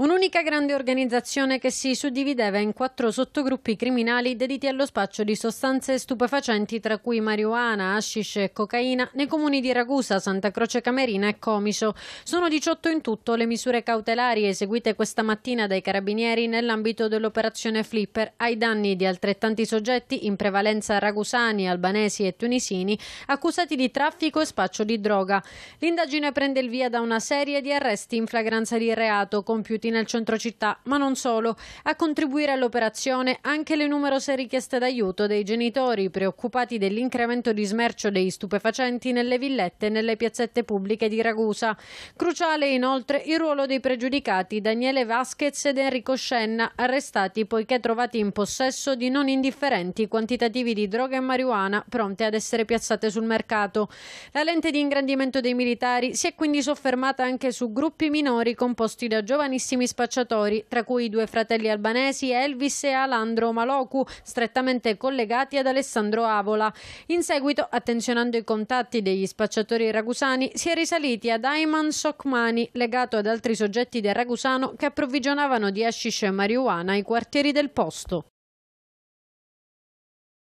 Un'unica grande organizzazione che si suddivideva in quattro sottogruppi criminali dediti allo spaccio di sostanze stupefacenti tra cui marijuana, hashish e cocaina nei comuni di Ragusa, Santa Croce Camerina e Comiso. Sono 18 in tutto le misure cautelari eseguite questa mattina dai carabinieri nell'ambito dell'operazione Flipper ai danni di altrettanti soggetti, in prevalenza ragusani, albanesi e tunisini, accusati di traffico e spaccio di droga. L'indagine prende il via da una serie di arresti in flagranza di reato compiuti nel centro città, ma non solo. A contribuire all'operazione anche le numerose richieste d'aiuto dei genitori preoccupati dell'incremento di smercio dei stupefacenti nelle villette e nelle piazzette pubbliche di Ragusa. Cruciale inoltre il ruolo dei pregiudicati Daniele Vasquez ed Enrico Scenna, arrestati poiché trovati in possesso di non indifferenti quantitativi di droga e marijuana pronte ad essere piazzate sul mercato. La lente di ingrandimento dei militari si è quindi soffermata anche su gruppi minori composti da giovanissimi tantissimi spacciatori, tra cui i due fratelli albanesi Elvis e Alandro Maloku, strettamente collegati ad Alessandro Avola. In seguito, attenzionando i contatti degli spacciatori ragusani, si è risaliti ad Ayman Sokmani, legato ad altri soggetti del ragusano che approvvigionavano di hashish e marijuana i quartieri del posto.